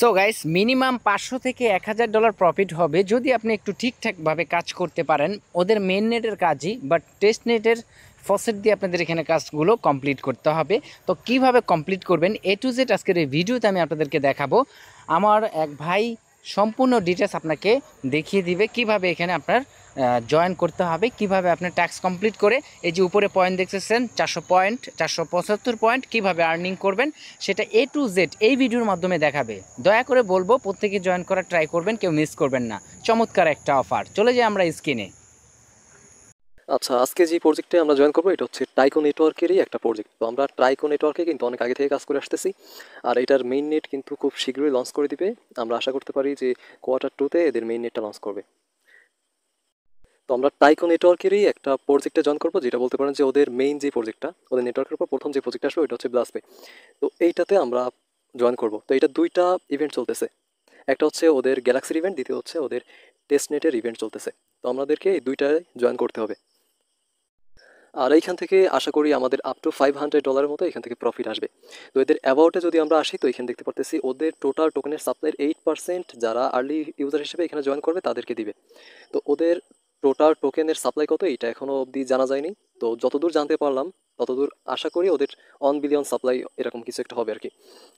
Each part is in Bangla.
সো গাইস মিনিমাম পাঁচশো থেকে এক হাজার ডলার প্রফিট হবে যদি আপনি একটু ঠিকঠাকভাবে কাজ করতে পারেন ওদের মেন নেটের কাজই বাট টেস্ট নেটের ফসেট দিয়ে আপনাদের এখানে কাজগুলো কমপ্লিট করতে হবে তো কিভাবে কমপ্লিট করবেন এ টু জেড আজকের এই ভিডিওতে আমি আপনাদেরকে দেখাবো আমার এক ভাই সম্পূর্ণ ডিটেলস আপনাকে দেখিয়ে দিবে কিভাবে এখানে আপনার জয়েন করতে হবে কিভাবে আপনি ট্যাক্স কমপ্লিট করে এই যে উপরে পয়েন্ট দেখতেছেন চারশো পয়েন্ট চারশো পঁচাত্তর পয়েন্ট কীভাবে আর্নিং করবেন সেটা এ টু জেড এই ভিডিওর মাধ্যমে দেখাবে দয়া করে বলবো প্রত্যেকে জয়েন করার ট্রাই করবেন কেউ মিস করবেন না চমৎকার একটা অফার চলে যাই আমরা স্ক্রিনে আচ্ছা আজকে যে প্রজেক্টে আমরা জয়েন করবো এটা হচ্ছে টাইকো নেটওয়ার্কেরই একটা প্রজেক্ট তো আমরা টাইকো নেটওয়ার্কে কিন্তু অনেক আগে থেকে কাজ করে আসতেছি আর এটার মেইন নেট কিন্তু খুব শীঘ্রই লঞ্চ করে দিবে আমরা আশা করতে পারি যে কোয়ার্টার টুতে এদের মেইন নেটটা লঞ্চ করবে তো আমরা টাইকো নেটওয়ার্কেরই একটা প্রজেক্টে জয়েন করবো যেটা বলতে পারেন যে ওদের মেইন যে প্রজেক্টটা ওদের নেটওয়ার্কের উপর প্রথম যে প্রজেক্ট আসবে ওইটা হচ্ছে ব্লাসপে তো এইটাতে আমরা জয়েন করব তো এটা দুইটা ইভেন্ট চলতেছে একটা হচ্ছে ওদের গ্যালাক্সির ইভেন্ট দ্বিতীয় হচ্ছে ওদের টেস্ট নেটের ইভেন্ট চলতেছে তো আমাদেরকে এই দুইটায় জয়েন করতে হবে আর এইখান থেকে আশা করি আমাদের আপ টু ফাইভ হান্ড্রেড ডলারের মতো এখান থেকে প্রফিট আসবে তো এদের অ্যাবাউটে যদি আমরা আসি তো এখানে দেখতে পারতেছি ওদের টোটাল টোকেনের সাপ্লাইয়ের এইট পার্সেন্ট যারা আর্লি ইউজার হিসেবে এখানে জয়েন করবে তাদেরকে দিবে তো ওদের টোটাল টোকেনের সাপ্লাই কত এটা এখনও অবধি জানা যায়নি তো যতদূর জানতে পারলাম ততদূর আশা করি ওদের অন বিলিয়ন সাপ্লাই এরকম কিছু একটা হবে আর কি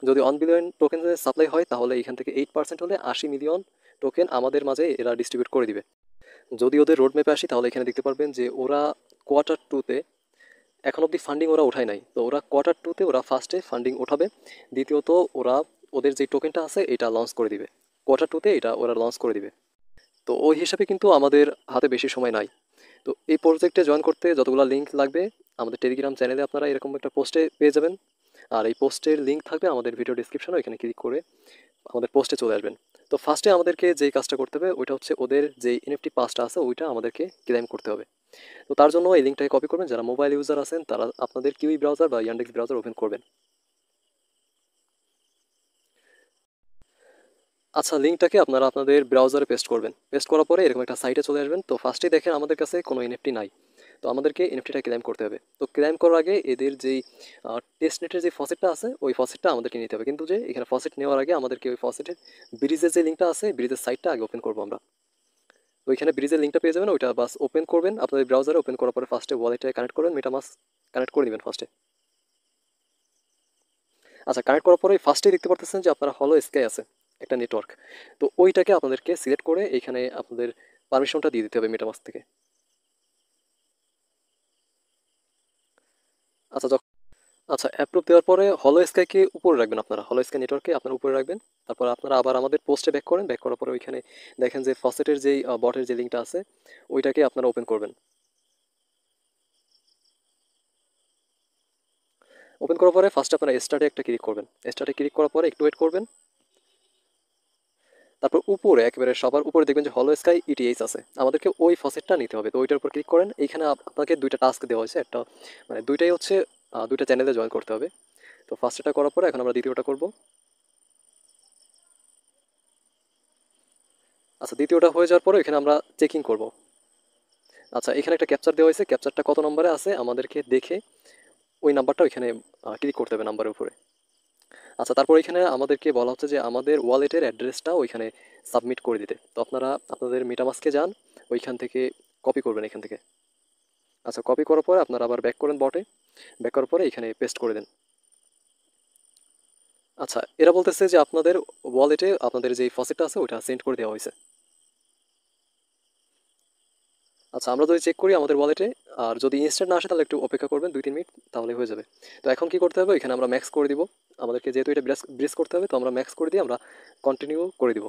যদি অন বিলিয়ন টোকেন সাপ্লাই হয় তাহলে এখান থেকে এইট পার্সেন্ট হলে আশি মিলিয়ন টোকেন আমাদের মাঝে এরা ডিস্ট্রিবিউট করে দিবে যদি ওদের রোডম্যাপে আসি তাহলে এখানে দেখতে পারবেন যে ওরা কোয়ার্টার টুতে এখন অবধি ফান্ডিং ওরা ওঠায় নাই তো ওরা কোয়ার্টার টুতে ওরা ফার্স্টে ফান্ডিং ওঠাবে দ্বিতীয়ত ওরা ওদের যে টোকেনটা আছে এটা লঞ্চ করে দিবে কোয়ার্টার টুতে এটা ওরা লঞ্চ করে দিবে তো ওই হিসাবে কিন্তু আমাদের হাতে বেশি সময় নাই তো এই প্রজেক্টে জয়েন করতে যতগুলো লিঙ্ক লাগবে আমাদের টেলিগ্রাম চ্যানেলে আপনারা এরকম একটা পোস্টে পেয়ে যাবেন আর এই পোস্টের লিঙ্ক থাকবে আমাদের ভিডিও ডিসক্রিপশনে ওইখানে ক্লিক করে আমাদের পোস্টে চলে আসবেন তো ফার্স্টে আমাদেরকে যেই কাজটা করতে হবে ওইটা হচ্ছে ওদের যে এনএফটি পাসটা আছে ওইটা আমাদেরকে ক্লেম করতে হবে তো তার জন্য এই লিঙ্কটাকে কপি করবেন যারা মোবাইল ইউজার আছেন তারা আপনাদের কিউই ব্রাউজার বা ইয়ান্ডেক্স ব্রাউজার ওপেন করবেন আচ্ছা লিঙ্কটাকে আপনারা আপনাদের ব্রাউজারে পেস্ট করবেন পেস্ট করার পরে এরকম একটা সাইটে চলে আসবেন তো ফার্স্টেই দেখেন আমাদের কাছে কোনো এনএফটি নাই তো আমাদেরকে এনএফটিটা ক্লেম করতে হবে তো ক্লেম করার আগে এদের যেই টেস্ট নেটের যে ফসেটটা আছে ওই ফসেটটা আমাদেরকে নিতে হবে কিন্তু যে এখানে ফসেট নেওয়ার আগে আমাদেরকে ওই ফসেটের ব্রিজের যে লিঙ্কটা আছে ব্রিজের সাইটটা আগে ওপেন করবো আমরা তো এখানে ব্রিজের লিঙ্কটা পেয়ে যাবেন ওইটা বাস ওপেন করবেন আপনাদের ব্রাউজারে ওপেন করার পরে ফার্স্টে ওয়ালেটটা কানেক্ট করবেন মেটা মাস কানেক্ট করে নেবেন ফার্স্টে আচ্ছা কানেক্ট করার পরে ফার্স্টেই দেখতে পারতেছেন যে আপনারা হলো স্কাই আছে একটা নেটওয়ার্ক তো ওইটাকে আপনাদেরকে সিলেক্ট করে এখানে আপনাদের পারমিশনটা দিয়ে দিতে হবে মেটামাস থেকে আচ্ছা যখন আচ্ছা অ্যাপ্রুভ দেওয়ার পরে হলো স্কাইকে উপরে রাখবেন আপনারা হলো স্কাই নেটওয়ার্কে আপনার উপরে রাখবেন তারপর আপনারা আবার আমাদের পোস্টে ব্যাক করেন ব্যাক করার পরে ওইখানে দেখেন যে ফসেটের যেই বটের যে লিঙ্কটা আছে ওইটাকে আপনারা ওপেন করবেন ওপেন করার পরে ফার্স্ট আপনারা স্টার্টে একটা ক্লিক করবেন স্টার্টে ক্লিক করার পরে একটু ওয়েট করবেন তারপর উপরে একেবারে সবার উপরে দেখবেন যে হলো স্কাই ইটিএইচ আছে আমাদেরকে ওই ফসেটটা নিতে হবে তো ওইটার উপর ক্লিক করেন এইখানে আপনাকে দুইটা টাস্ক দেওয়া হয়েছে একটা মানে দুইটাই হচ্ছে দুইটা চ্যানেলে জয়েন করতে হবে তো ফার্স্টটা করার পরে এখন আমরা দ্বিতীয়টা করব আচ্ছা দ্বিতীয়টা হয়ে যাওয়ার পরে এখানে আমরা চেকিং করব আচ্ছা এখানে একটা ক্যাপচার দেওয়া হয়েছে ক্যাপচারটা কত নম্বরে আছে আমাদেরকে দেখে ওই নাম্বারটা ওইখানে ক্লিক করতে হবে নাম্বারের উপরে আচ্ছা তারপর এখানে আমাদেরকে বলা হচ্ছে যে আমাদের ওয়ালেটের অ্যাড্রেসটা ওইখানে সাবমিট করে দিতে তো আপনারা আপনাদের মিটামাসকে যান ওইখান থেকে কপি করবেন এখান থেকে আচ্ছা কপি করার পরে আপনারা আবার ব্যাক করেন বটে ব্যাক করার পরে এখানে পেস্ট করে দেন আচ্ছা এরা বলতেছে যে আপনাদের ওয়ালেটে আপনাদের যে ফসেটটা আছে ওইটা সেন্ড করে দেওয়া হয়েছে আচ্ছা আমরা যদি চেক করি আমাদের ওয়ালেটে আর যদি ইনস্ট্যান্ট না আসে তাহলে একটু অপেক্ষা করবেন দুই তিন মিনিট তাহলে হয়ে যাবে তো এখন কি করতে হবে এখানে আমরা ম্যাক্স করে দিব আমাদেরকে যেহেতু এটা ব্রেস করতে হবে তো আমরা ম্যাক্স করে দিয়ে আমরা কন্টিনিউ করে দিব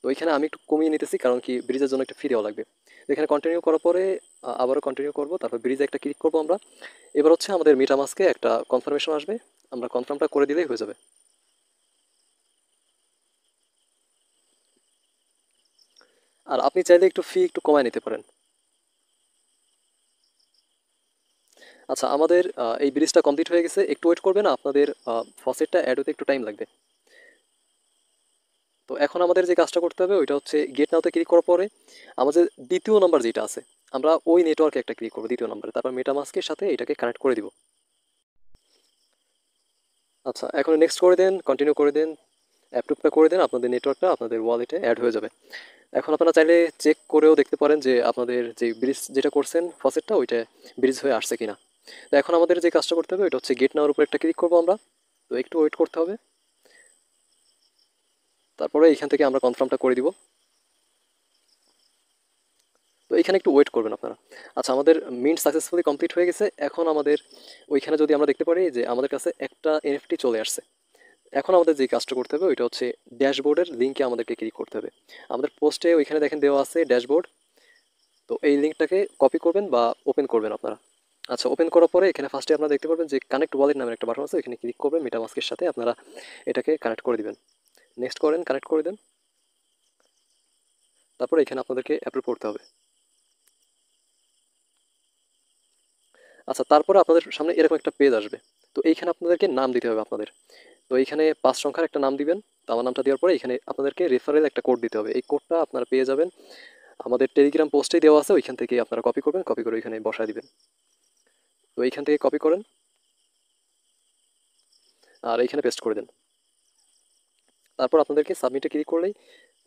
তো এখানে আমি একটু কমিয়ে নিতেছি কারণ কি ব্রিজের জন্য একটা ফি দেওয়া লাগবে তো এখানে কন্টিনিউ করার পরে আবারও কন্টিনিউ করব তারপর ব্রিজে একটা ক্লিক করব আমরা এবার হচ্ছে আমাদের মিটামাসকে একটা কনফার্মেশন আসবে আমরা কনফার্মটা করে দিলেই হয়ে যাবে আর আপনি চাইলে একটু ফি একটু কমায় নিতে পারেন আচ্ছা আমাদের এই ব্রিজটা কমপ্লিট হয়ে গেছে একটু ওয়েট করবেন আপনাদের ফসেটটা অ্যাড হতে একটু টাইম লাগবে তো এখন আমাদের যে কাজটা করতে হবে ওইটা হচ্ছে গেট নাওতে ক্লিক করার পরে আমাদের দ্বিতীয় নাম্বার যেটা আছে আমরা ওই নেটওয়ার্কে একটা ক্লিক করবো দ্বিতীয় নাম্বারে তারপর মেটা মাস্কের সাথে এটাকে কানেক্ট করে দিব আচ্ছা এখন নেক্সট করে দেন কন্টিনিউ করে দেন অ্যাপ্রুভটা করে দেন আপনাদের নেটওয়ার্কটা আপনাদের ওয়ালেটে অ্যাড হয়ে যাবে এখন আপনারা চাইলে চেক করেও দেখতে পারেন যে আপনাদের যে ব্রিজ যেটা করছেন ফসেটটা ওইটা ব্রিজ হয়ে আসছে কিনা তো এখন আমাদের যে কাজটা করতে হবে ওইটা হচ্ছে গেট নেওয়ার উপর একটা ক্লিক করবো আমরা তো একটু ওয়েট করতে হবে তারপরে এইখান থেকে আমরা কনফার্মটা করে দিব তো এইখানে একটু ওয়েট করবেন আপনারা আচ্ছা আমাদের মিন্ট সাকসেসফুলি কমপ্লিট হয়ে গেছে এখন আমাদের ওইখানে যদি আমরা দেখতে পারি যে আমাদের কাছে একটা এনএফটি চলে আসছে এখন আমাদের যে কাজটা করতে হবে ওইটা হচ্ছে ড্যাশবোর্ডের লিঙ্কে আমাদেরকে ক্লিক করতে হবে আমাদের পোস্টে ওইখানে দেখেন দেওয়া আছে ড্যাশবোর্ড তো এই লিঙ্কটাকে কপি করবেন বা ওপেন করবেন আপনারা আচ্ছা ওপেন করার পরে এখানে ফার্স্টে আপনারা দেখতে পারবেন যে কানেক্ট ওয়ালেট নামের একটা বাটন আছে এখানে ক্লিক করবেন মাস্কের সাথে আপনারা এটাকে কানেক্ট করে দিবেন নেক্সট করেন কানেক্ট করে দেন তারপরে এখানে আপনাদেরকে অ্যাপ্রুভ করতে হবে আচ্ছা তারপরে আপনাদের সামনে এরকম একটা পেজ আসবে তো এইখানে আপনাদেরকে নাম দিতে হবে আপনাদের তো এইখানে পাঁচ সংখ্যার একটা নাম দিবেন তো আমার নামটা দেওয়ার পরে এখানে আপনাদেরকে রেফারেল একটা কোড দিতে হবে এই কোডটা আপনারা পেয়ে যাবেন আমাদের টেলিগ্রাম পোস্টেই দেওয়া আছে ওইখান থেকে আপনারা কপি করবেন কপি করে ওইখানে বসায় দিবেন তো এইখান থেকে কপি করেন আর এইখানে পেস্ট করে দেন তারপর আপনাদেরকে সাবমিটে ক্লিক করলেই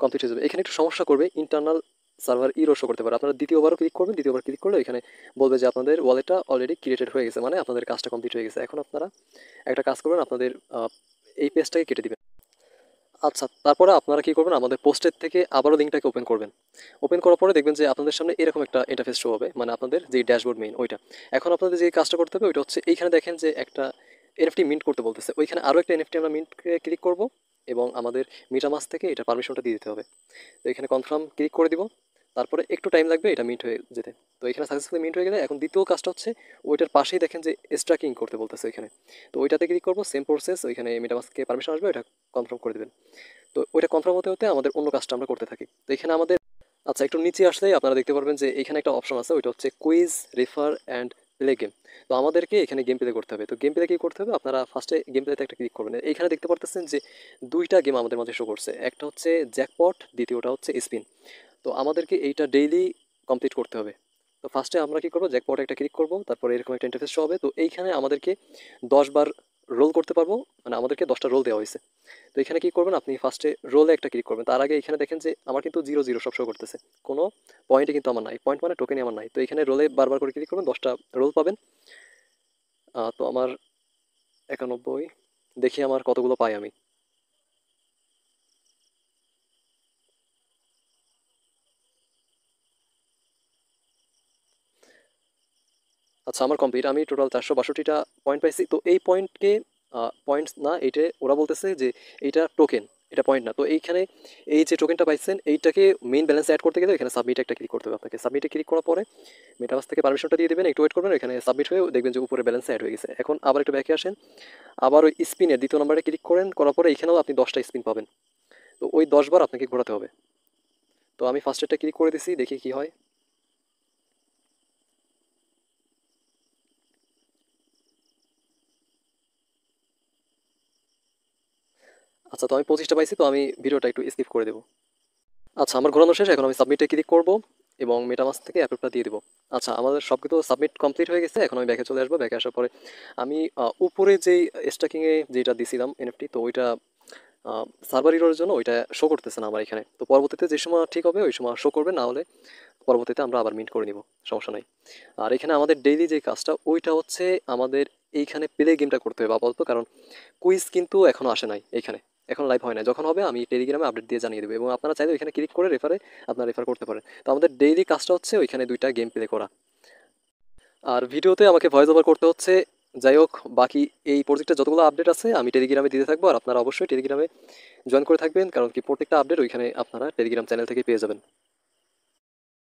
কমপ্লিট হয়ে যাবে এখানে একটু সমস্যা করবে ইন্টারনাল সার্ভার ইরো শো করতে পারে আপনারা দ্বিতীয়বারও ক্লিক করবেন দ্বিতীয়বার ক্লিক করলে এখানে বলবে যে আপনাদের ওয়ালেটটা অলরেডি ক্রিয়েটেড হয়ে গেছে মানে আপনাদের কাজটা কমপ্লিট হয়ে গেছে এখন আপনারা একটা কাজ করবেন আপনাদের এই পেজটাকে কেটে দেবেন আচ্ছা তারপরে আপনারা কী করবেন আমাদের পোস্টের থেকে আবারও লিঙ্কটাকে ওপেন করবেন ওপেন করার পরে দেখবেন যে আপনাদের সামনে এরকম একটা ইন্টারফেস শো হবে মানে আপনাদের যে ড্যাশবোর্ড মেইন ওইটা এখন আপনাদের যে কাজটা করতে হবে ওইটা হচ্ছে এইখানে দেখেন যে একটা এনএফটি মিন্ট করতে বলতেছে ওইখানে আরও একটা এনএফটি আমরা মিন্টকে ক্লিক করব এবং আমাদের মিটামাস থেকে এটা পারমিশনটা দিয়ে দিতে হবে তো এখানে কনফার্ম ক্লিক করে দিব তারপরে একটু টাইম লাগবে এটা মিট হয়ে যেতে তো এখানে সাকসেসফুলি মিট হয়ে গেলে এখন দ্বিতীয় কাজটা হচ্ছে ওইটার পাশেই দেখেন যে স্ট্রাকিং করতে বলতেছে ওইখানে তো ওইটাতে ক্লিক করবো সেম প্রসেস ওইখানে মেটামাসকে পারমিশন আসবে ওইটা কনফার্ম করে দেবেন তো ওইটা কনফার্ম হতে হতে আমাদের অন্য কাজটা আমরা করতে থাকি তো এখানে আমাদের আচ্ছা একটু নিচে আসলে আপনারা দেখতে পারবেন যে এখানে একটা অপশন আছে ওইটা হচ্ছে quiz refer and play game তো আমাদেরকে এখানে গেম প্লে করতে হবে তো গেম প্লে কী করতে হবে আপনারা ফার্স্টে গেম প্লেতে একটা ক্লিক করবেন এখানে দেখতে পারতেছেন যে দুইটা গেম আমাদের মাঝে শো করছে একটা হচ্ছে জ্যাকপট দ্বিতীয়টা হচ্ছে স্পিন তো আমাদেরকে এইটা ডেইলি কমপ্লিট করতে হবে তো ফার্স্টে আমরা কি করবো জ্যাকপট একটা ক্লিক করবো তারপরে এরকম একটা ইন্টারফেস হবে তো এইখানে আমাদেরকে দশবার রোল করতে পারবো মানে আমাদেরকে দশটা রোল দেওয়া হয়েছে তো এখানে কী করবেন আপনি ফার্স্টে রোলে একটা ক্লিক করবেন তার আগে এখানে দেখেন যে আমার কিন্তু জিরো জিরো সব শো করতেছে কোনো পয়েন্টে কিন্তু আমার নাই পয়েন্ট মানে টোকেনই আমার নাই তো এখানে রোলে বারবার করে ক্লিক করবেন দশটা রোল পাবেন তো আমার একানব্বই দেখি আমার কতগুলো পাই আমি আচ্ছা আমার কমপ্লিট আমি টোটাল চারশো বাষট্টিটা পয়েন্ট পাইছি তো এই পয়েন্টকে পয়েন্টস না এটা ওরা বলতেছে যে এইটা টোকেন এটা পয়েন্ট না তো এইখানে এই যে টোকেনটা পাইছেন এইটাকে মেন ব্যালেন্স অ্যাড করতে গেলে এখানে সাবমিট একটা ক্লিক করতে হবে আপনাকে সাবমিটে ক্লিক করার পরে মেটাবাস থেকে পারমিশনটা দিয়ে দেবেন একটু ওয়েট করবেন এখানে সাবমিট হয়ে দেখবেন যে উপরে ব্যালেন্স অ্যাড হয়ে গেছে এখন আবার একটু ব্যাকে আসেন আবার ওই স্পিনের দ্বিতীয় নাম্বারে ক্লিক করেন করার পরে এখানেও আপনি দশটা স্পিন পাবেন তো ওই দশবার আপনাকে ঘোরাতে হবে তো আমি ফার্স্ট ক্লিক করে দিছি দেখি কি হয় আচ্ছা তো আমি পঁচিশটা পাইছি তো আমি ভিডিওটা একটু স্কিপ করে দেবো আচ্ছা আমার ঘোরানো শেষ এখন আমি সাবমিটে ক্লিক করবো এবং মেটামাস থেকে অ্যাপেলটা দিয়ে দেবো আচ্ছা আমাদের সব কিছু সাবমিট কমপ্লিট হয়ে গেছে এখন আমি ব্যাকে চলে আসবো ব্যাকে আসার পরে আমি উপরে যেই স্টাকিংয়ে যেটা দিয়েছিলাম এনএফটি তো ওইটা সার্ভার ইরোর জন্য ওইটা শো করতেছে না আমার এখানে তো পরবর্তীতে যে সময় ঠিক হবে ওই সময় শো করবে না হলে পরবর্তীতে আমরা আবার মিট করে নিব সমস্যা নাই আর এখানে আমাদের ডেইলি যে কাজটা ওইটা হচ্ছে আমাদের এইখানে প্লে গেমটা করতে হবে আপাতত কারণ কুইজ কিন্তু এখনও আসে নাই এইখানে এখন লাইভ হয় না যখন হবে আমি টেলিগ্রামে আপডেট দিয়ে জানিয়ে দেবো এবং আপনারা চাইলে ওইখানে ক্লিক করে রেফারে আপনারা রেফার করতে পারেন তো আমাদের ডেইলি কাজটা হচ্ছে ওইখানে দুইটা গেম প্লে করা আর ভিডিওতে আমাকে ভয়েস ওভার করতে হচ্ছে যাই হোক বাকি এই প্রজেক্টে যতগুলো আপডেট আছে আমি টেলিগ্রামে দিতে থাকবো আর আপনারা অবশ্যই টেলিগ্রামে জয়েন করে থাকবেন কারণ কি প্রত্যেকটা আপডেট ওইখানে আপনারা টেলিগ্রাম চ্যানেল থেকে পেয়ে যাবেন